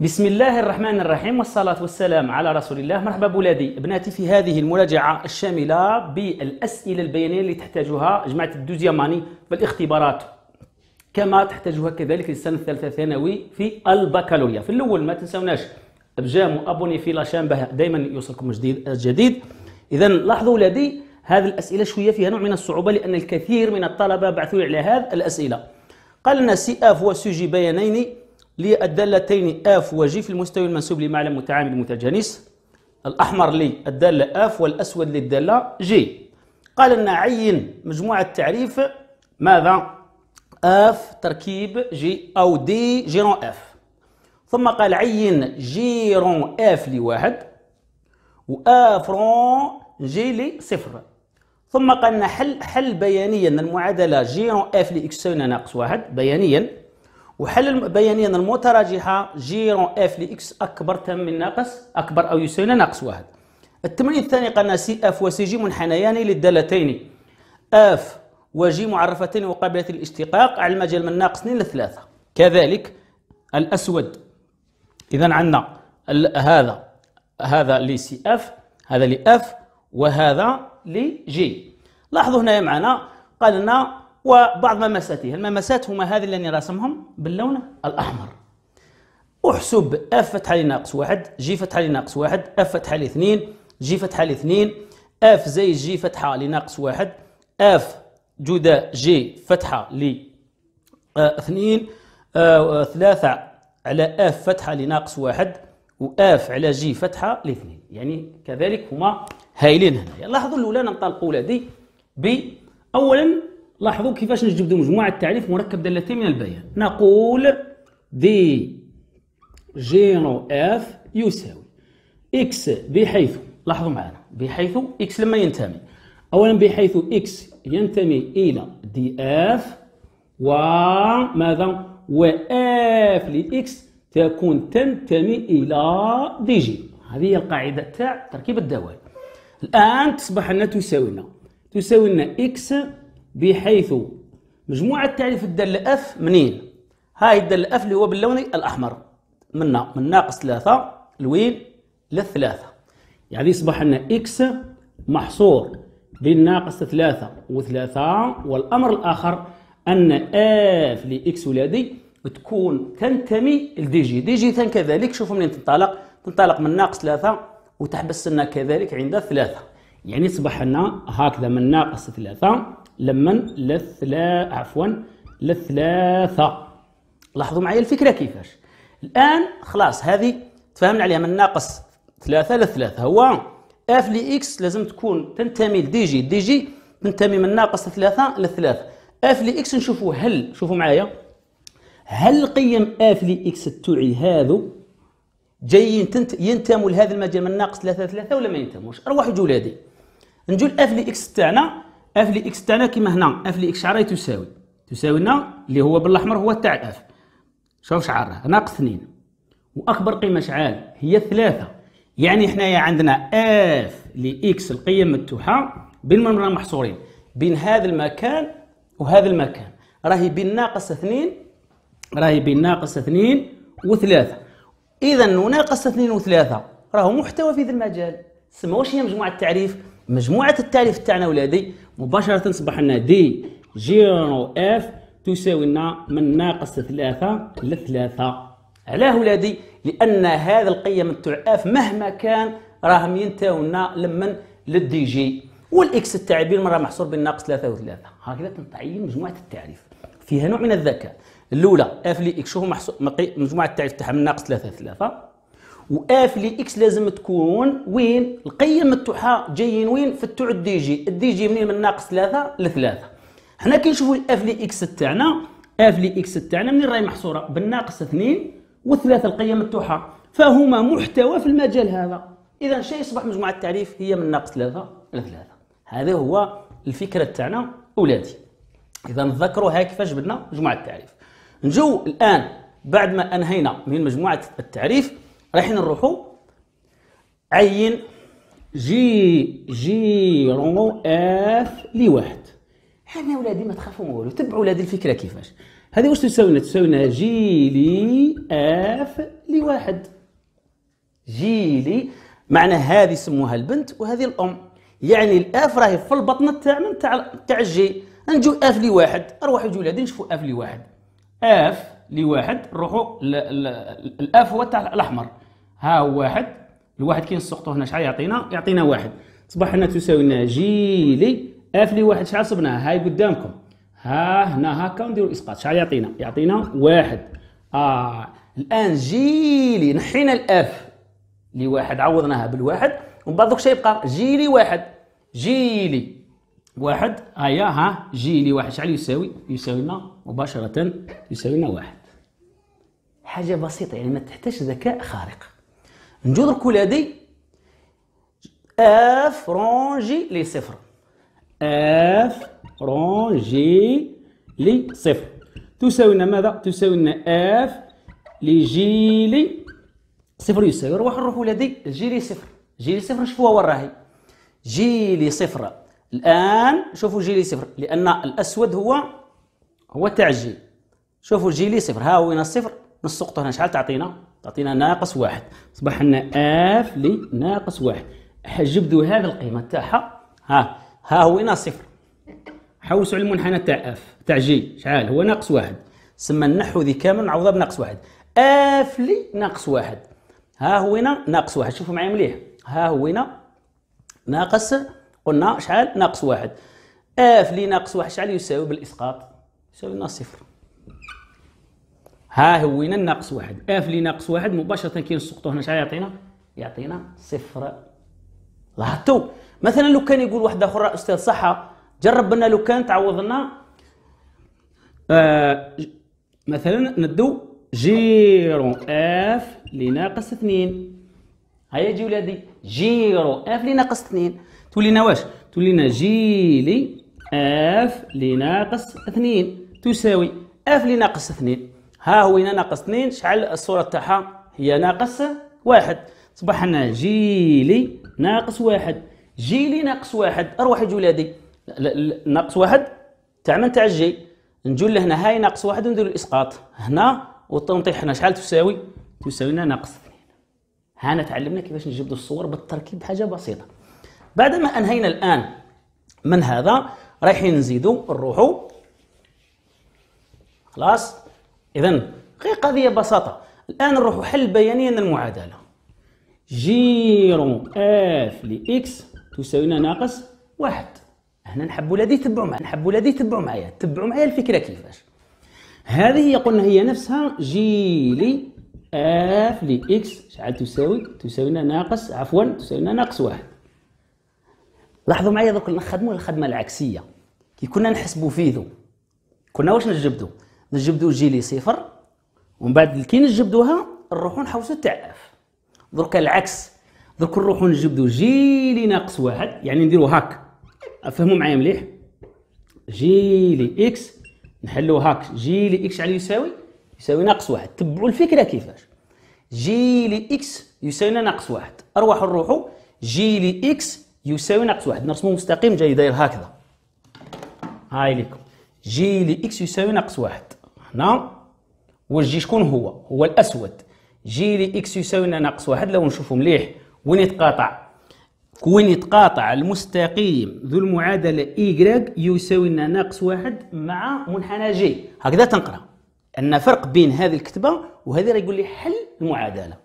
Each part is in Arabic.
بسم الله الرحمن الرحيم والصلاة والسلام على رسول الله مرحبا بولادي بناتي في هذه المراجعة الشاملة بالأسئلة البيانية اللي تحتاجها جماعة الدوزياماني في الاختبارات كما تحتاجها كذلك للسنة الثالثة ثانوي في البكالوريا في الأول ما تنسوناش أبجام وابوني في لاشام بها دائما يوصلكم جديد جديد إذا لاحظوا ولادي هذه الأسئلة شوية فيها نوع من الصعوبة لأن الكثير من الطلبة بعثوا لي على هذه الأسئلة قال لنا سي اف وسوجي بيانين للدالتين اف وجي في المستوي المنسوب لمعلم متعامل متجانس الاحمر للداله اف والاسود للداله جي قال لنا عين مجموعه تعريف ماذا اف تركيب جي او دي جيرون اف ثم قال عين جيرون اف لواحد وافرون جي لصفر ثم قال لنا حل حل بيانيا المعادله جيرون اف لاكس ناقص واحد بيانيا وحل بيانيا المتراجحة جي رون اف لإكس أكبر تم من ناقص أكبر أو يساوي ناقص واحد التمرين الثاني قلنا سي اف وسي جي منحنيان للدالتين اف وجي معرفتين وقابلتين الاشتقاق على المجال من ناقص 2 لثلاثة كذلك الأسود إذا عندنا هذا هذا لسي اف هذا لاف وهذا لجي لاحظوا هنا معنا قال لنا وبعض مماساته المماسات هما هذه اللي راسمهم باللون الأحمر احسب اف فتحه لي ناقص واحد جي فتحه لي ناقص واحد اف فتحه لي اثنين جي فتحه آه، لي اثنين اف زي جي فتحه لي ناقص واحد اف جداء جي فتحه لي اثنين ثلاثة على اف فتحه لي ناقص واحد واف على جي فتحه لي اثنين يعني كذلك هما هايلين هنا لاحظوا الاولى ننطلقوا لدي دي ب اولا لاحظوا كيفاش نجبدوا مجموعة تعريف مركب دالتين من البيان نقول دي جينو اف يساوي اكس بحيث لاحظوا معنا بحيث اكس لما ينتمي اولا بحيث اكس ينتمي الى دي اف وماذا واف لاكس تكون تنتمي الى دي جي هذه هي القاعده تاع تركيب الدوال الان تصبح انها تساوي لنا تساوي لنا اكس بحيث مجموعة تعريف الدالة اف منين؟ هاي الدالة اف اللي هو باللون الأحمر من من ناقص ثلاثة لوين؟ للثلاثة يعني يصبح لنا اكس محصور بين ناقص ثلاثة وثلاثة والأمر الآخر أن اف لإكس ولادي تكون تنتمي لدي جي دي جي كذلك شوفوا منين تنطلق تنطلق من ناقص ثلاثة وتحبس لنا كذلك عند ثلاثة يعني يصبح لنا هكذا من ناقص ثلاثة لمن لثلا عفوا لثلاثة لاحظوا معي الفكرة كيفاش الآن خلاص هذه تفهمنا عليها من ناقص ثلاثة لثلاثة هو اف لي اكس لازم تكون تنتمي لدي جي دي جي تنتمي من ناقص ثلاثة لثلاثة اف لي اكس نشوفوا هل شوفوا معايا هل قيم اف لي اكس التوعي هذو جايين ينتموا لهذا المجال من ناقص ثلاثة ثلاثة ولا ما ينتموش أرواح جولادي نجو الاف اكس تاعنا اف لي اكس تاعنا كيما هنا اف لي اكس شعره تساوي تساوي لنا اللي هو بالاحمر هو تاع اف شوف شعره ناقص 2 واكبر قيمه شعال هي 3 يعني حنايا عندنا اف لي اكس القيم مفتوحه بين بالمرة محصورين بين هذا المكان وهذا المكان راهي بين ناقص 2 راهي بين ناقص 2 و3 اذا ناقص 2 و3 راهو محتوى في ذا المجال سما واش هي مجموعه التعريف مجموعه التعريف تاعنا ولادي مباشرة تصبح لنا دي جيرو اف تساوي لنا من ناقص ثلاثة لثلاثة علاه ولادي لأن هذا القيم تاع اف مهما كان راهم لنا لمن للدي جي والاكس تاع بي المرة محصور بين ناقص ثلاثة وثلاثة هكذا تنطعين مجموعة التعريف فيها نوع من الذكاء الأولى اف لي اكس هو مجموعة التعريف تاعها من ناقص ثلاثة ثلاثة و اف لي اكس لازم تكون وين القيم تاعها جايين وين في التوع الدي جي الدي جي منين من ناقص ثلاثة لثلاثة حنا كي نشوفوا الاف لي اكس تاعنا اف لي اكس تاعنا منين راهي محصوره بالناقص اثنين وثلاثة القيم تاعها فهما محتوى في المجال هذا اذا شيء يصبح مجموعه التعريف هي من ناقص ثلاثة لثلاثة هذا هو الفكره تاعنا اولادي اذا تذكروا هاي كيفاش بدنا مجموعه التعريف نجو الان بعد ما انهينا من مجموعه التعريف رايحين نروحوا عين جي جي رونو اف لواحد حنا ولادي ما تخافوا ما والو تبعوا ولادي الفكره كيفاش هذه واش تساوينا تساوينا جي لي اف لواحد جي لي معنى هذه سموها البنت وهذه الام يعني الاف راهي في البطن تاع من تاع تاع الجي نجو اف لواحد اروحوا جوا ولادي نشوفوا اف لواحد اف لواحد نروحوا الاف هو تاع الاحمر ها هو واحد الواحد كي نسقطو هنا شحال يعطينا يعطينا واحد تصبح هنا تساوي لنا جي لي اف لي واحد شحال صبناها هاي قدامكم ها هنا هكا ونديرو اسقاط شحال يعطينا يعطينا واحد اه الان جيلي نحينا الاف لواحد عوضناها بالواحد ومن بعد دوك يبقى جيلي واحد جيلي واحد هيا ها جيلي واحد شحال يساوي يساوي لنا مباشره يساوي لنا واحد حاجه بسيطه يعني ما تحتاج ذكاء خارق نجو دركو لهادي اف رونجي لي صفر اف رونجي لي صفر تساوي لنا ماذا تساوي لنا اف لي صفر يساوي نروح نروح ولادي جيلي صفر جيلي صفر شوفوا وين راهي جيلي صفر الان شوفوا جيلي صفر لان الاسود هو هو تاع الجيل شوفوا جيلي صفر ها هو هنا الصفر نسقطه هنا شحال تعطينا تعطينا ناقص واحد اصبح لنا اف ناقص واحد حجبدوا هذا القيمه تاعها ها ها هو هنا صفر حوسوا على المنحنى تاع اف تاع جي شحال هو ناقص واحد سما النحو ذي كامل نعوضها بناقص واحد اف لي ناقص واحد ها هو هنا ناقص واحد شوفوا معايا مليح ها هو هنا ناقص قلنا شحال ناقص واحد اف لي ناقص واحد شحال يساوي بالاسقاط يساوي لنا صفر ها هو هنا ناقص واحد اف لي ناقص واحد مباشره كي نسقطو هنا شحال يعطينا يعطينا صفر لاحظتوا مثلا لو كان يقول واحد اخر استاذ صحه جرب لنا لو كان تعوض لنا آه مثلا ندو جيرو اف لناقص اثنين هيا جي ولادي جيرو اف لناقص اثنين تولينا واش تولينا جيلي اف لناقص اثنين تساوي اف لناقص اثنين ها هو هنا ناقص 2 شحال الصورة تاعها هي ناقص واحد صبح لنا جيلي ناقص واحد جيلي ناقص واحد اروح يجي ولادي ناقص واحد تاع من تاع الجي نجو لهنا هاي ناقص واحد وندير الاسقاط هنا ونطيح هنا شحال تساوي تساوي لنا ناقص اثنين هنا تعلمنا كيفاش نجبدوا الصور بالتركيب بحاجه بسيطه بعد ما انهينا الان من هذا رايحين نزيدوا نروحوا خلاص اذا غير قضيه بساطه الان نروح حل بيانيا المعادله جيرو اف لاكس تساوينا ناقص واحد هنا نحبوا الذي تبعوا معايا نحبوا الذي تبعوا معايا تبعوا معايا الفكره كيفاش هذه قلنا هي نفسها جي لي اف لي اكس شحال تساوي تساوينا ناقص عفوا تساوينا ناقص واحد لاحظوا معايا دوك نخدموا الخدمه العكسيه كي كنا نحسبوا فيذو كنا واش نجبدوا نجبدو لي صفر ومن بعد كي نجبدوها نروحو نحوسو اف درك العكس درك نروحو نجبدو لي ناقص واحد يعني نديرو هاك افهموا معايا مليح جي لي اكس نحلو هاك جي لي اكس على يساوي يساوي ناقص واحد تبعوا الفكره كيفاش جي لي اكس يساوي ناقص واحد اروحوا نروحوا لي اكس يساوي ناقص واحد نرسمو مستقيم جاي داير هكذا هاي ليكم لي اكس يساوي ناقص واحد هنا نعم. والجي شكون هو هو الاسود جي لي اكس يساوي لنا ناقص واحد لو نشوفو مليح وين يتقاطع وين يتقاطع المستقيم ذو المعادله y يساوي لنا ناقص واحد مع منحنى جي هكذا تنقرا ان فرق بين هذه الكتبه وهذه راه يقول لي حل المعادله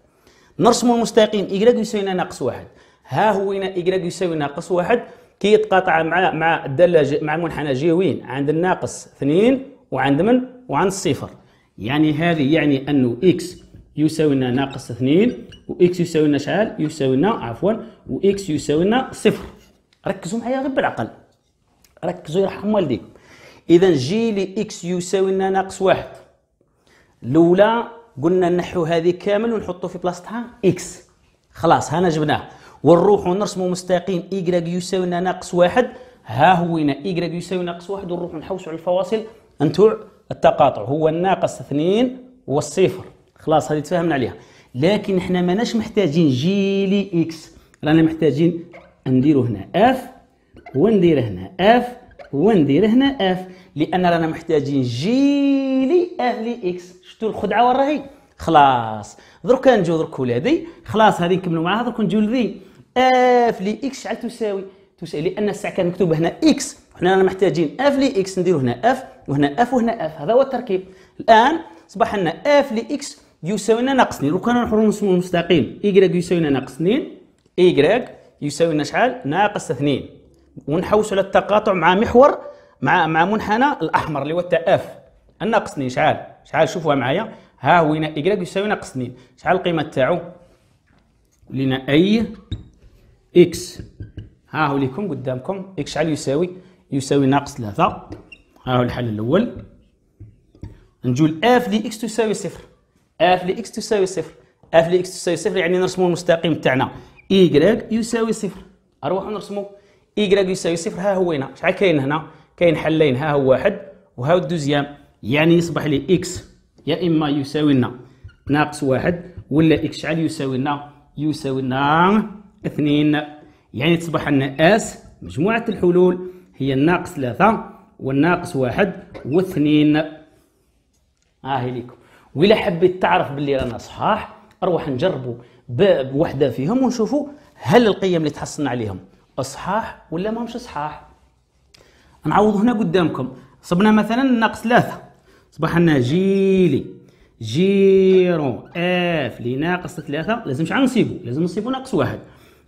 نرسم المستقيم y يساوي لنا ناقص واحد ها هو هنا y يساوي ناقص واحد كي يتقاطع مع مع الداله مع المنحنى جي وين عند الناقص اثنين وعند من؟ وعند الصفر يعني هذه يعني أنه إكس يساوي لنا ناقص 2 وإكس يساوي لنا شحال؟ يساوي لنا عفوا وإكس يساوي لنا صفر ركزوا معايا غير بالعقل ركزوا يرحم والديكم إذا جي اكس يساوي لنا ناقص واحد الأولى قلنا نحو هذه كامل ونحطو في بلاصتها إكس خلاص هنا جبناه ونروحو نرسمو مستقيم إيكغ يساوي لنا ناقص واحد ها هو هنا إيكغ يساوي ناقص واحد ونروحو نحوسو على الفواصل أنتوع التقاطع هو الناقص اثنين والصفر خلاص هذه تفهمنا عليها لكن احنا ماناش محتاجين جي لي اكس رانا محتاجين نديرو هنا اف وندير هنا اف وندير هنا اف لان رانا محتاجين جي لي اف لي اكس شفتوا الخدعه وين راهي خلاص درك نجيو درك ولادي خلاص هذه نكملوا معاها درك نجيو لذي اف لي اكس شحال تساوي تسع لان الساعه كان مكتوب هنا اكس رانا محتاجين اف لي اكس نديرو هنا اف وهنا اف وهنا اف هذا هو التركيب الان اصبح لنا اف لي اكس لنا ناقص 2 لو كان نحرم المستقيم يساوي لنا ناقص 2 يساوي لنا شحال ناقص 2 ونحوس على التقاطع مع محور مع مع منحنى الاحمر اللي هو تاع اف ناقص 2 شحال شحال شوفوها معايا ها هو هنا y يساوي ناقص 2 شحال القيمه تاعو لنا اي اكس ها ليكم قدامكم إكس شحال يساوي يساوي ناقص ثلاثة ها هو الحل الأول نجول اف لي اكس تساوي صفر اف لي اكس تساوي صفر اف لي اكس تساوي صفر يعني نرسموا المستقيم تاعنا y يساوي صفر اروح نرسموا y يساوي صفر ها هو هنا شحال كاين هنا كاين حلين ها هو واحد وها هو الدوزيام يعني يصبح لي اكس يا اما يساوي لنا ناقص واحد ولا اكس شحال يساوي لنا يساوي لنا اثنين يعني تصبح أن اس مجموعة الحلول هي الناقص ثلاثة والناقص واحد واثنين هاهي آه، ليكم وإلا حبيت تعرف باللي رانا صحاح أروح نجربوا بوحدة فيهم ونشوفوا هل القيم اللي تحصلنا عليهم صحاح ولا ما مش صحاح نعوض هنا قدامكم صبنا مثلا ناقص ثلاثة صبح لنا جيلي جيرو اف لناقص ثلاثة لازم عن نصيبو لازم نصيبو ناقص واحد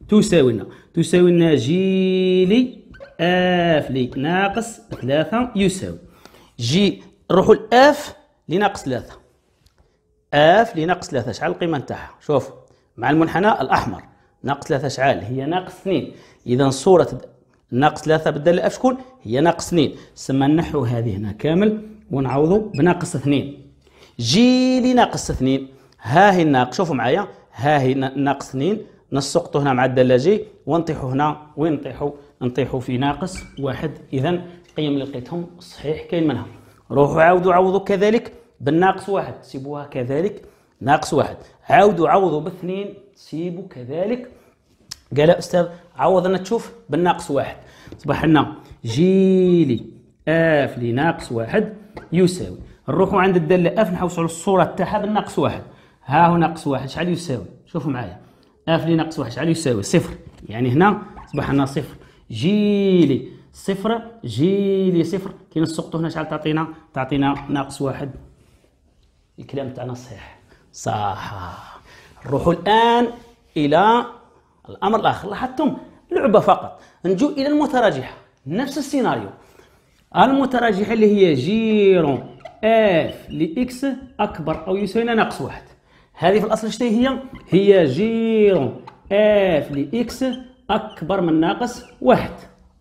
تساوينا لنا جيلي اف لي ناقص ثلاثة يساوي جي نروحو لاف لناقص ثلاثة اف لناقص ثلاثة شحال القيمة نتاعها شوف مع المنحنى الأحمر ناقص ثلاثة شحال هي ناقص اثنين إذا صورة ناقص ثلاثة بدل الأف شكون هي ناقص اثنين سما نحو هذه هنا كامل ونعوضو بناقص اثنين جي ناقص اثنين ها هي الناقص شوفوا معايا ها هي ناقص اثنين نسقط هنا مع الدلاجي ونطيحوا هنا وين نطيحوا نطيحوا في ناقص واحد اذا القيم اللي لقيتهم صحيح كاين منها روحوا عاودوا عوضوا كذلك بالناقص واحد سيبوها كذلك ناقص واحد عاودوا عوضوا باثنين سيبوا كذلك قال استاذ عوضنا تشوف بالناقص واحد صبح لنا جيلي اف لي ناقص واحد يساوي نروحوا عند الداله اف نحوسوا على الصوره تاعها بالناقص واحد ها هو ناقص واحد شحال يساوي شوفوا معايا اف لي ناقص واحد شحال يساوي صفر يعني هنا اصبح عندنا صفر جيلي صفر جيلي صفر كي نسقطو هنا شحال تعطينا تعطينا ناقص واحد الكلام تاعنا صحيح صح نروحوا الان الى الامر الاخر لاحظتم لعبه فقط نجو الى المتراجحه نفس السيناريو المتراجحه اللي هي جيرو اف لاكس اكبر او يساوي ناقص واحد هذه في الاصل شتي هي هي جيرو اف لاكس اكبر من ناقص واحد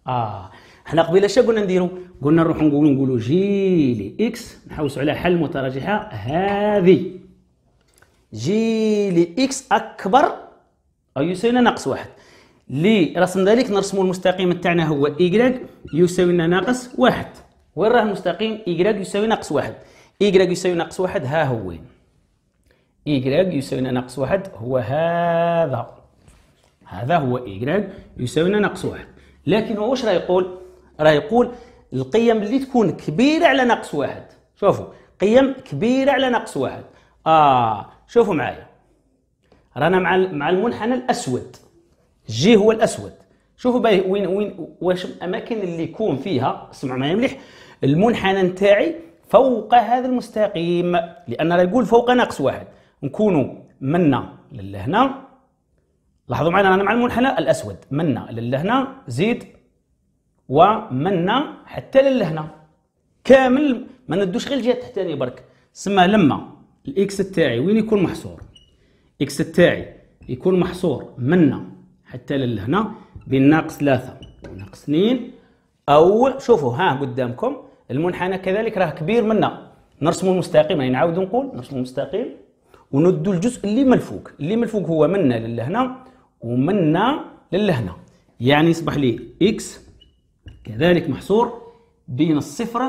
اه حنا قبيله اش قلنا نديرو قلنا نروحو نقولو نقولو جي لي اكس نحوسو على حل متراجحه هذه جي لي اكس اكبر او يساوي لنا ناقص واحد لي رسم ذلك نرسمو المستقيم تاعنا هو ايكغ يساوي لنا ناقص واحد وين راه المستقيم ايكغ يساوي ناقص واحد ايكغ يساوي ناقص واحد ها هو وين إيكغيك لنا ناقص واحد هو هذا هذا هو إيكغيك لنا ناقص واحد لكن واش راه يقول راه يقول القيم اللي تكون كبيرة على ناقص واحد شوفوا قيم كبيرة على ناقص واحد آه شوفوا معايا رانا مع مع المنحنى الأسود جي هو الأسود شوفوا باي وين وين واش الأماكن اللي يكون فيها اسمعوا معايا مليح المنحنى نتاعي فوق هذا المستقيم لأن راه يقول فوق ناقص واحد نكونوا منا للهنا لاحظوا معنا انا مع المنحنى الاسود منا للهنا زيد ومنا حتى للهنا كامل ما ندوش غير الجهه التحتانيه يعني برك سما لما الاكس تاعي وين يكون محصور اكس تاعي يكون محصور منا حتى للهنا بين ناقص 3 ناقص 2 او شوفوا ها قدامكم المنحنى كذلك راه كبير منا نرسموا المستقيم يعني نعاود نقول نرسموا المستقيم وندو الجزء اللي من الفوق اللي من الفوق هو منا للهنا ومنا للهنا يعني يصبح لي اكس كذلك محصور بين الصفر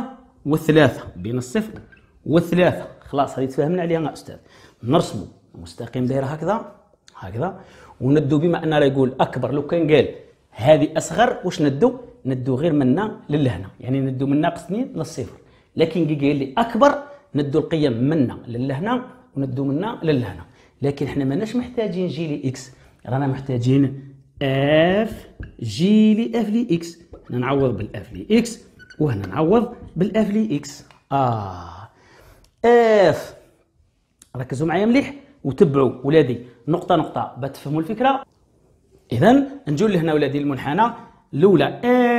والثلاثة بين الصفر والثلاثة خلاص هذه تفهمنا عليها أستاذ نرسمه مستقيم داير هكذا هكذا وندو بما أن راه يقول أكبر لو كان قال هذه أصغر واش ندو ندو غير منا للهنا يعني ندو من ناقص 2 للصفر لكن كي قال لي أكبر ندو القيم منا للهنا وندو منا للهنا لكن حنا ماناش محتاجين جي لي اكس رانا محتاجين اف جي لي اف لي اكس هنا نعوض بالاف لي اكس وهنا نعوض بالاف لي اكس اه اف ركزوا معايا مليح وتبعوا ولادي نقطه نقطه باش تفهموا الفكره اذا نجوا لهنا ولادي المنحنى الاولى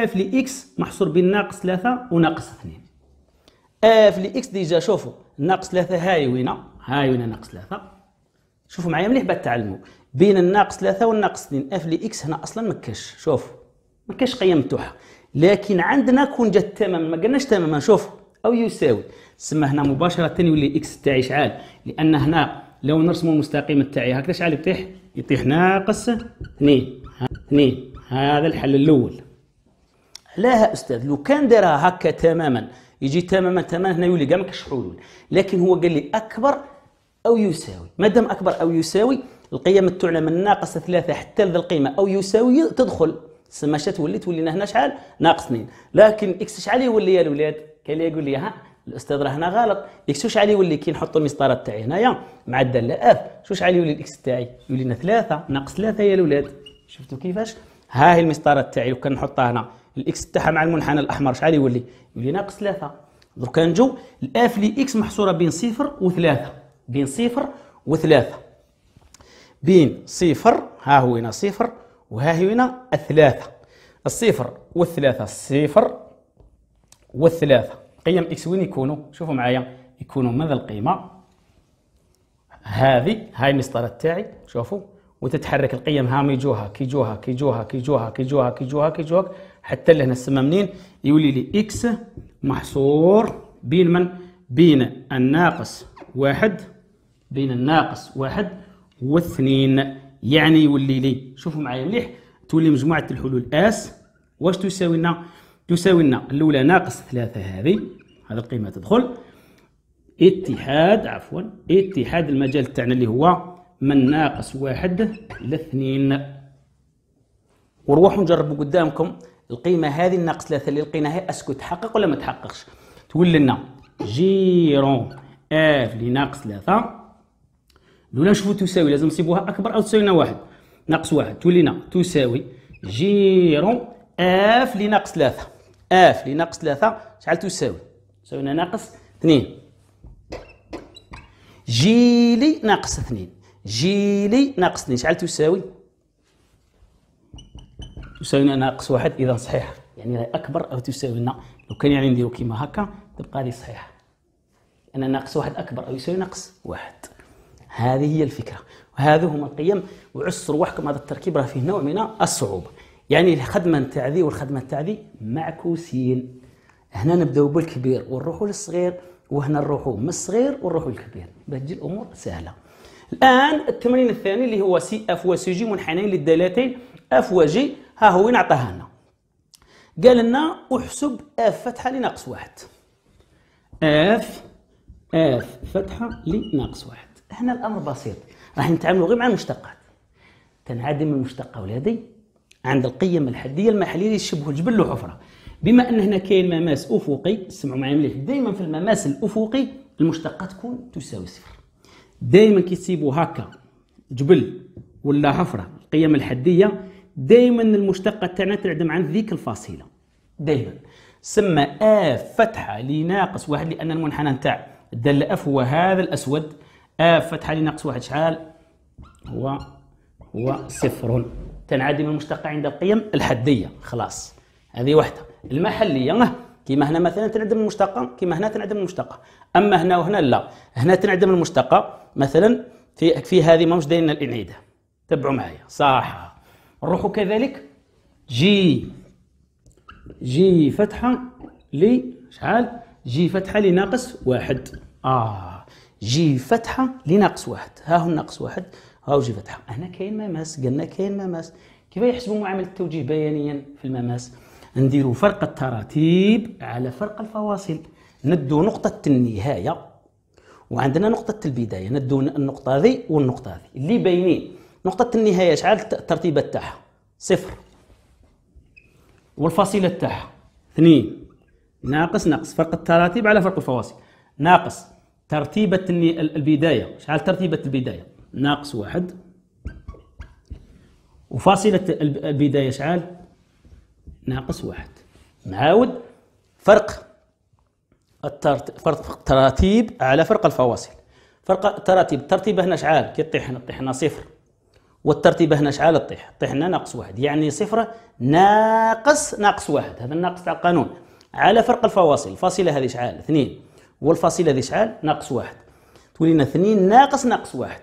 اف لي اكس محصور بين ناقص 3 وناقص 2 اف لي اكس ديجا شوفوا ناقص 3 هاي وينه هاي هنا ناقص 3 شوفوا معايا مليح باه تعلموا بين الناقص 3 والناقص 2 اف لي اكس هنا اصلا ما كاش شوف ما كاش قيم تاعها لكن عندنا كون جات تماما ما قلناش تماما شوف او يساوي تسمى هنا مباشره يولي اكس تاعي شعال لان هنا لو نرسموا المستقيم تاعي هكذا شعال يطيح يطيح ناقص 2 2 هذا الحل الاول لا استاذ لو كان دارها هكا تماما يجي تماما تماما هنا يولي كاع ما كاش حلول لكن هو قال لي اكبر أو يساوي ما دام أكبر أو يساوي القيم من ناقص ثلاثة حتى ذا القيمة أو يساوي تدخل سما تولي تولينا هنا شحال ناقص اثنين لكن إكس شحال يولي يا الولاد كاين اللي يقول لي ها الاستاذ راه هنا غلط اكس شحال يولي كي نحط المسطره تاعي هنايا مع الداله اف شو شحال يولي الاكس تاعي يولي لنا ثلاثه ناقص ثلاثه يا الاولاد شفتوا كيفاش ها هي المسطره تاعي لو كان نحطها هنا الاكس تاعها مع المنحنى الاحمر شحال يولي يولي ناقص ثلاثه دروك نجو الاف لي اكس محصوره بين صفر وثلاثه بين صفر وثلاثة بين صفر ها هو هنا صفر وها هو هنا الثلاثة الصفر والثلاثة صفر والثلاثة قيم إكس وين يكونوا شوفوا معايا يكونوا ماذا القيمة هذه هاي المسطرة تاعي شوفوا وتتحرك القيم هام يجوها كي كيجوها كيجوها كيجوها كيجوها كيجوها حتى لهنا السما منين يولي لي اكس محصور بين من بين الناقص واحد بين الناقص واحد واثنين يعني يولي لي شوفوا معايا مليح تولي مجموعة الحلول اس واش تساوي لنا تساوي لنا الأولى ناقص ثلاثة هذه هذه القيمة تدخل اتحاد عفوا اتحاد المجال تاعنا اللي هو من ناقص واحد لاثنين وروحوا نجربوا قدامكم القيمة هذه الناقص ثلاثة اللي لقيناها اسكو تحقق ولا ما تحققش تولي لنا جيرون اف لناقص ثلاثة لولا نشوفوا تساوي لازم نصيبوها اكبر او تساوي لنا واحد ناقص واحد تولينا تساوي جيرون اف لناقص ثلاثة اف لناقص ثلاثة شحال تساوي تساوي لنا ناقص اثنين جيلي ناقص اثنين جيلي ناقص اثنين شحال تساوي تساوي لنا ناقص واحد اذا صحيحه يعني راهي اكبر او تساوي لنا لو كان يعني نديرو كيما هكا تبقى هذه صحيحه انا ناقص واحد اكبر او يساوي ناقص واحد هذه هي الفكرة وهذا هما القيم وعسر واحكم هذا التركيب راه فيه نوع من الصعوبة يعني الخدمة التعذي والخدمة التعذي معكوسين هنا نبداو بالكبير ونروحوا للصغير وهنا نروحوا من الصغير ونروحوا للكبير باش تجي الامور سهله الان التمرين الثاني اللي هو سي اف وسي جي منحنين للدالتين اف وجي ها هو نعطاها لنا قال لنا احسب اف فتحه لناقص واحد اف اف فتحه لناقص واحد هنا الامر بسيط راح نتعاملوا غير مع المشتقات تنعدم المشتقه ولادي عند القيم الحديه المحليه اللي يشبه الجبل له حفره بما ان هنا كاين مماس افقي سمعوا معايا مليح دائما في المماس الافقي المشتقه تكون تساوي صفر دائما كي تسيبوا هكا جبل ولا حفره القيم الحديه دائما المشتقه تاعنا تنعدم عند ذيك الفاصله دائما سمى اف فتحه لناقص واحد لان المنحنى تاع الداله اف هو هذا الاسود اف آه، فتحه لي ناقص واحد شحال هو هو صفر تنعدم المشتقه عند القيم الحديه خلاص هذه واحدة المحليه آه، كما هنا مثلا تنعدم المشتقه كما هنا تنعدم المشتقه اما هنا وهنا لا هنا تنعدم المشتقه مثلا في في هذه ما مش دايرين الانعاده تبعوا معايا صح نروحوا كذلك جي جي فتحه لي شحال جي فتحه لناقص واحد اه جي فتحة لناقص واحد ها هو ناقص واحد ها هو جي فتحة هنا كاين مماس قلنا كاين مماس كيف يحسبوا معاملة التوجيه بيانيا في المماس نديروا فرق التراتيب على فرق الفواصل ندو نقطة النهاية وعندنا نقطة البداية ندو النقطة ذي والنقطة ذي اللي باينين نقطة النهاية شحال الترتيبة تاعها صفر والفاصلة تاعها اثنين ناقص ناقص فرق التراتيب على فرق الفواصل ناقص ترتيبة البداية شحال ترتيبة البداية ناقص واحد وفاصلة البداية شحال ناقص واحد نعاود فرق فرق التراتيب على فرق الفواصل فرق التراتيب الترتيبة هنا شحال كي طيح هنا طيح هنا صفر والترتيبة هنا شحال طيح طيح هنا ناقص واحد يعني صفر ناقص ناقص واحد هذا الناقص تاع القانون على فرق الفواصل الفاصلة هذه شحال اثنين والفاصله هذه شحال ناقص واحد تولينا اثنين ناقص ناقص واحد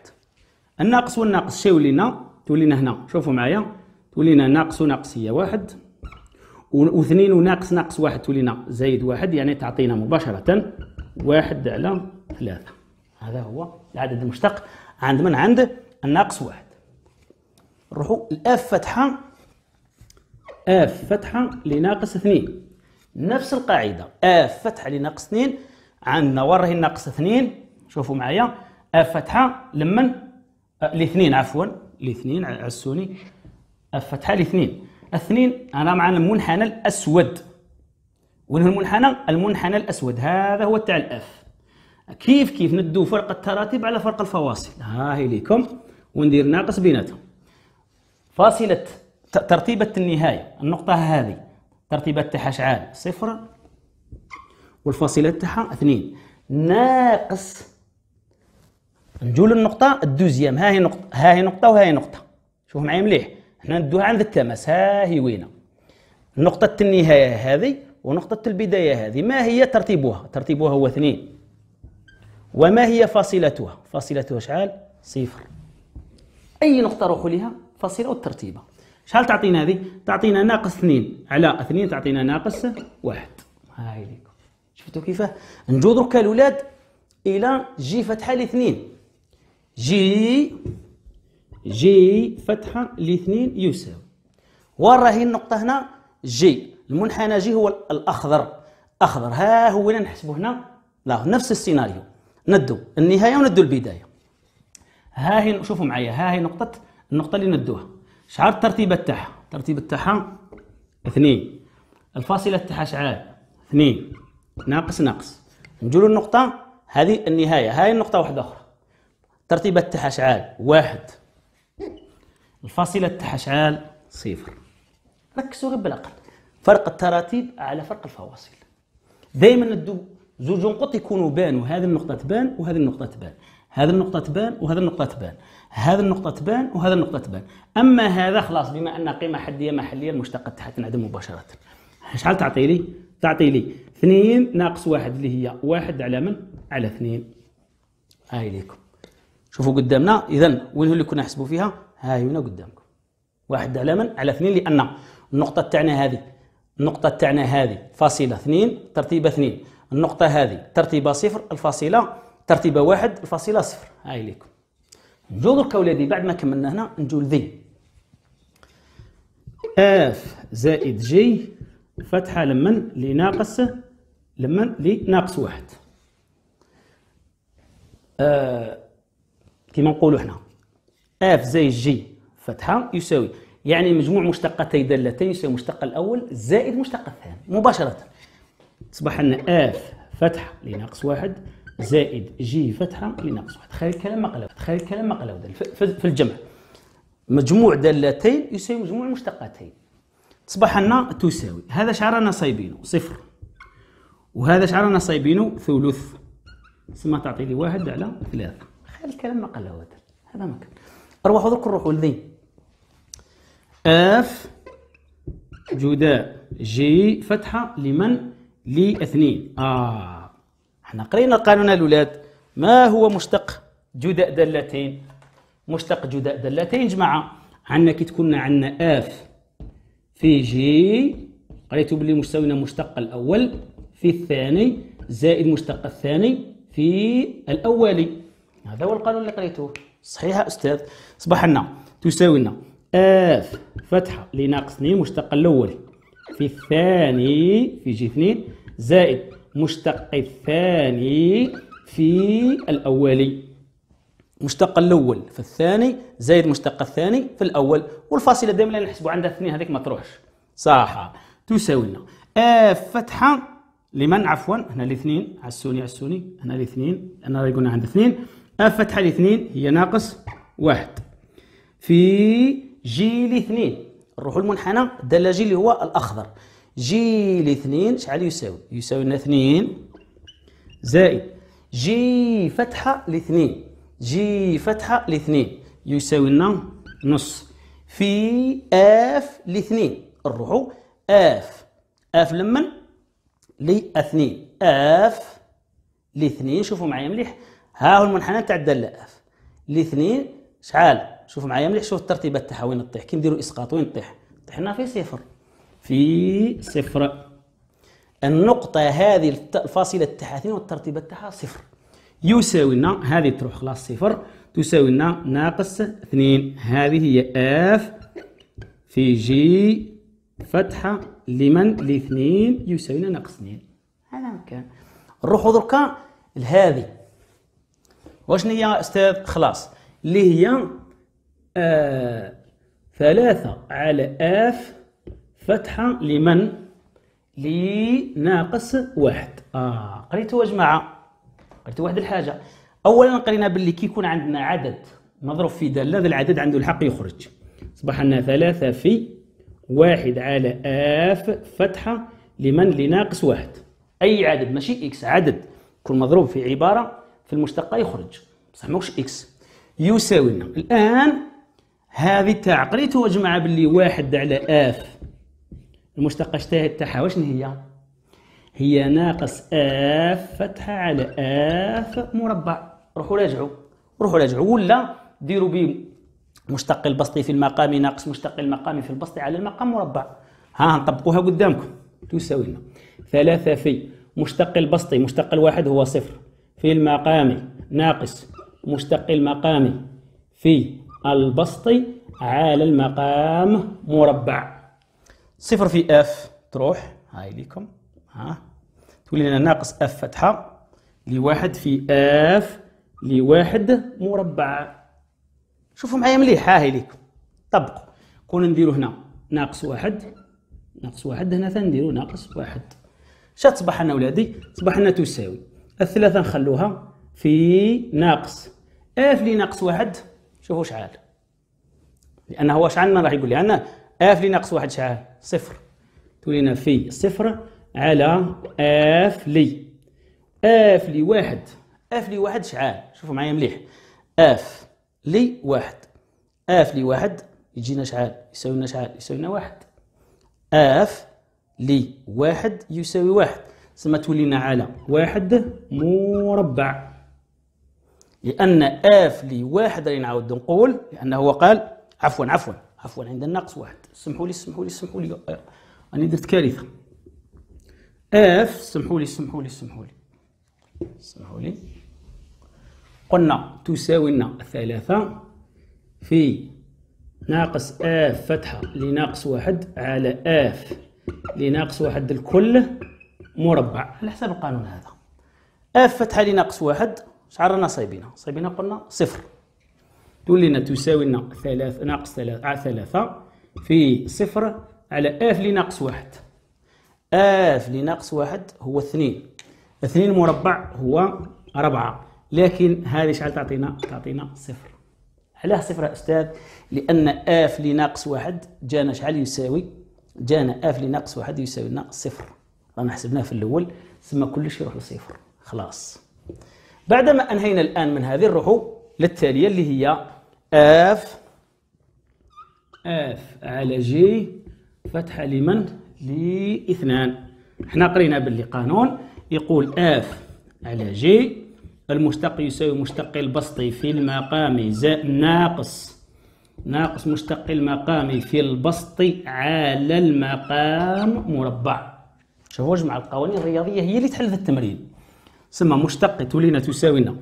الناقص والناقص شي يولينا تولينا هنا شوفوا معايا تولينا ناقص وناقص هي واحد واثنين وناقص ناقص واحد تولينا زايد واحد يعني تعطينا مباشرة واحد على ثلاثة هذا هو العدد المشتق عند من عند الناقص واحد نروحو الاف فتحة اف فتحة لناقص اثنين نفس القاعدة اف فتحة لناقص اثنين عندنا وراه ناقص اثنين شوفوا معايا اف آه، فتحه لمن الاثنين آه، عفوا الاثنين عسوني اف آه، فتحه الاثنين الاثنين انا معنا المنحنى الاسود وين المنحنى المنحنى الاسود هذا هو تاع الاف كيف كيف ندو فرق التراتب على فرق الفواصل ها هي ليكم وندير ناقص بيناتهم فاصله ترتيبه النهايه النقطه هذه ترتيبه تاعها شعال صفر والفاصله تاعها اثنين ناقص نجول للنقطة الدوزيام ها هي نقطة ها هي نقطة وها هي نقطة شوف معايا مليح حنا ندوها عند التماس ها هي وينه نقطة النهاية هذه ونقطة البداية هذه ما هي ترتيبها ترتيبها هو اثنين وما هي فاصلتها فاصلتها شحال صفر أي نقطة روحوا لها فاصلة والترتيبة شحال تعطينا هذه تعطينا ناقص اثنين على اثنين تعطينا ناقص واحد هاي شفتوا كيفاه نجو دروك الاولاد الى جي فتحه لاثنين جي جي فتحه لاثنين يساوي وين راهي النقطه هنا جي المنحنى جي هو الاخضر اخضر ها هو اللي نحسبه هنا لا نفس السيناريو ندو النهايه وندو البدايه ها هي شوفوا معايا ها هي نقطه النقطه اللي ندوها شعار الترتيب تاعها الترتيب تاعها اثنين الفاصله تاعها شعار اثنين ناقص ناقص نجولو النقطة هذه النهاية هاي النقطة واحدة أخرى ترتيب تاعها شعال واحد الفاصلة تاعها شعال صفر ركزوا غير بالعقل فرق التراتيب على فرق الفواصل دائما ندو زوج نقط يكونوا بانوا هذه النقطة تبان وهذه النقطة تبان هذه النقطة تبان وهذه النقطة تبان هذه النقطة تبان وهذه النقطة تبان أما هذا خلاص بما أن قيمة حدية محلية المشتقة تحت تنعدم مباشرة شحال تعطي لي تعطي لي اثنين ناقص واحد اللي هي واحد على من؟ على اثنين هاي ليكم شوفوا قدامنا إذا وين اللي كنا نحسبوا فيها؟ هاي هنا قدامكم واحد على من؟ على اثنين لأن النقطة تاعنا هذه النقطة تاعنا هذه فاصلة اثنين ترتيبة اثنين النقطة هذه ترتيبة صفر الفاصلة ترتيبة واحد الفاصلة صفر هاي ليكم نجو درك اولادي بعد ما كملنا هنا نجو لذي اف زائد جي فتحة لمن لناقص لمن لناقص واحد آه كما نقولوا حنا اف زائد جي فتحة يساوي يعني مجموع مشتقتي دالتين يساوي المشتق الأول زائد المشتق الثاني مباشرة تصبح ان اف فتحة لناقص واحد زائد جي فتحة لناقص واحد تخيل الكلام مقلب تخيل الكلام مقلب في الجمع مجموع دالتين يساوي مجموع مشتقتين تصبح لنا تساوي هذا شعرنا رانا صايبينو صفر وهذا شعرنا رانا صايبينو ثلث سما تعطي لي واحد على ثلاثة خلي الكلام ما قال هذا هذا ما كان اروحوا درك نروحوا لذي اف جداء جي فتحة لمن لاثنين اه احنا قرينا القانون الاولاد ما هو مشتق جداء دالتين مشتق جداء دالتين جماعه عندنا كي تكون عندنا اف في جي قريته بلي مستوينا مشتق الأول في الثاني زائد مشتق الثاني في الأولي هذا هو القانون اللي قريتوه صحيح يا أستاذ أصبح لنا تساوي لنا اف فتحه لناقص 2 مشتق الاول في الثاني في جي 2 زائد مشتق الثاني في الاولي المشتق الاول في الثاني زائد المشتق الثاني في الاول والفاصله دائما اللي نحسبوا عندها اثنين هذيك ما تروحش صح تساوي لنا اف فتحه لمن عفوا هنا الاثنين عسوني عسوني هنا الاثنين انا راهي قلنا عند اثنين اف فتحه الاثنين هي ناقص واحد في جي الاثنين نروحوا للمنحنى الدلاجي اللي هو الاخضر جي الاثنين شحال يساوي يساوي لنا اثنين زائد جي فتحه الاثنين جي فتحة لاثنين يساوي لنا نص في اف لاثنين نروحو اف اف لمن لاثنين اف لاثنين شوفوا معايا مليح ها هو المنحنى تاع الدالة اف لاثنين شحال شوفوا معايا مليح شوف الترتيبات تاعها وين تطيح كي نديرو اسقاط وين تطيح طيحنا في صفر في صفر النقطة هذه الفاصلة تاعها اثنين والترتيبات تاعها صفر يساوي لنا هذه تروح خلاص صفر تساوي لنا ناقص اثنين هذه هي اف في جي فتحة لمن لاثنين يساوي لنا ناقص اثنين هذا مكان نروحو دركا لهذه واشنو هي استاذ خلاص اللي هي آه ثلاثة على اف فتحة لمن لناقص واحد اه قريتوا يا جماعه قلت واحد الحاجه اولا قرينا باللي كيكون عندنا عدد مضروب في داله هذا العدد عنده الحق يخرج اصبح لنا ثلاثة في واحد على اف فتحه لمن لناقص واحد اي عدد ماشي اكس عدد كل مضروب في عباره في المشتقه يخرج بصح ماهوش اكس يساوي الان هذه تاع قريتو يا جماعه باللي واحد على اف المشتقه اشتهت تاعها واشنو هي هي ناقص اف فتحه على اف مربع روحوا راجعوا روحوا راجعوا ولا ديروا ب مشتق البسطي في المقام ناقص مشتق المقام في البسط على المقام مربع ها نطبقوها قدامكم تساوي لنا ثلاثة في مشتق البسطي مشتق الواحد هو صفر في المقام ناقص مشتق المقام في البسطي على المقام مربع صفر في اف تروح هاي ليكم ها تولي لنا ناقص اف فتحة لواحد في اف لواحد مربع شوفوا معايا مليح هاهي ليكم طبقوا كون نديرو هنا ناقص واحد ناقص واحد هنا تنديرو ناقص واحد شا تصبح لنا ولادي تصبح لنا تساوي الثلاثة نخلوها في ناقص اف لناقص واحد شوفوا شحال لأنه هو شحال ما راح يقول لي عندنا اف لناقص واحد شحال صفر تولينا في صفر على اف لي اف لي واحد اف لي واحد شحال شوفوا معايا مليح اف لي واحد اف لي واحد يجينا شحال يساوي لنا شحال يساوي لنا واحد اف لي واحد يساوي واحد تسمى تولينا على واحد مربع لأن آف لي واحد اللي نعاود نقول لأنه هو قال عفوا عفوا عفوا عند الناقص واحد سمحوا لي سمحوا لي سمحوا لي آه، راني درت كارثة اف سمحوا لي سمحوا لي سمحوا لي سمحوا لي قلنا تساوي لنا ثلاثة في ناقص اف فتحة لناقص واحد على اف لناقص واحد الكل مربع على حسب القانون هذا اف فتحة لناقص واحد شعرنا صايبينها صايبينها قلنا صفر تقول لنا تساوي لنا ثلاث ناقص ثلاثة على ثلاثة في صفر على اف لناقص واحد اف لناقص واحد هو اثنين اثنين مربع هو اربعة لكن هذه شحال تعطينا تعطينا صفر علاه صفر يا استاذ لان اف لناقص واحد جانا شحال يساوي جانا اف لناقص واحد يساوي لنا صفر رانا حسبناه في الاول ثم كلش يروح لصفر خلاص بعدما انهينا الان من هذه نروحوا للتاليه اللي هي اف اف على جي فتحه لمن لاثنان احنا قرينا باللي قانون يقول اف على جي المشتق يساوي مشتق البسطي في المقام زائد ناقص ناقص مشتق المقام في البسط على المقام مربع شوفوا جمع القوانين الرياضية هي اللي تحل في التمرين سما مشتق تولينا تساوينا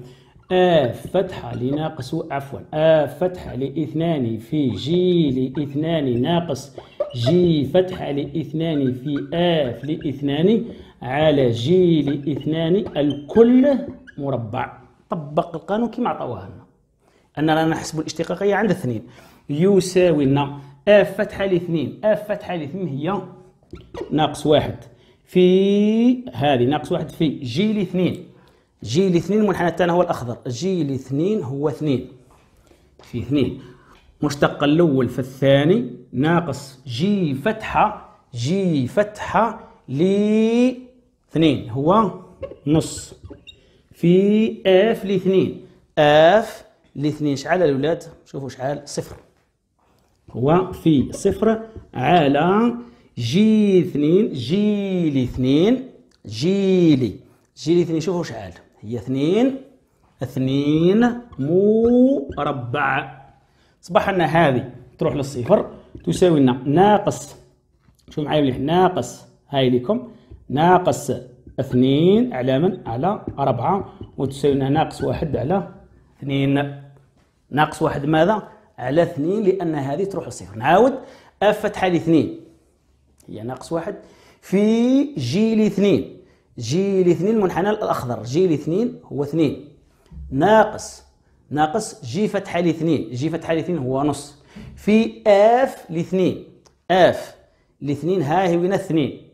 اف فتحة لناقص عفوا اف فتحة لاثنان في جي لاثنان ناقص جي فتحة لاثنان في آف لاثنان على جي لاثنان الكل مربع طبق القانون كما عطاوها لنا أننا نحسب الاشتقاقية عند اثنين يساوي لنا آف فتحة لاثنين آف فتحة لاثنين هي ناقص واحد في هذه ناقص واحد في جي لاثنين جي لاثنين المنحنى الثاني هو الأخضر جي لاثنين هو اثنين في اثنين مشتق الأول فالثاني ناقص جي فتحة جي فتحة لي اثنين هو نص في اف لاثنين اف لاثنين شحال يا الولاد شوفوا شحال صفر هو في صفر على جي اثنين جي لاثنين جي لي جي لاثنين شوفوا شحال هي اثنين اثنين مربع اصبح لنا هذه تروح للصفر تساوي لنا ناقص شوفوا معايا مليح ناقص هاي لكم ناقص اثنين على من؟ على أربعة وتساوي لنا ناقص واحد على اثنين ناقص واحد ماذا؟ على اثنين لأن هذه تروح للصفر نعاود اف فتحة لاثنين هي ناقص واحد في جي لاثنين جي لاثنين المنحنى الأخضر جي لاثنين هو اثنين ناقص ناقص جي فتحه لاثنين جي فتحه لاثنين هو نص في اف لاثنين اف لاثنين ها هي وين اثنين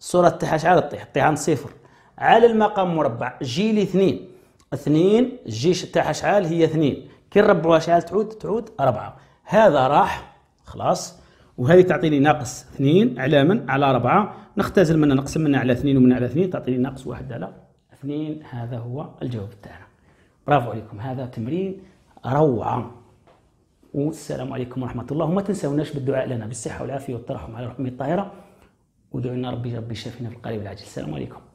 الصوره تاعها شحال تطيح تطيح عند صفر على المقام مربع جي لاثنين اثنين جي تاعها شحال هي اثنين كي نربعوها شحال تعود تعود اربعه هذا راح خلاص وهذه تعطيني ناقص اثنين على من على اربعه نختزل منها نقسم منها على اثنين ومنها على اثنين تعطيني ناقص واحد على اثنين هذا هو الجواب تاعنا برافو عليكم هذا تمرين روعه والسلام عليكم ورحمه الله وما تنسوناش بالدعاء لنا بالصحه والعافيه والترحم على رحمه الطاهره ودعونا لنا ربي ربي شافينا في القريب العاجل السلام عليكم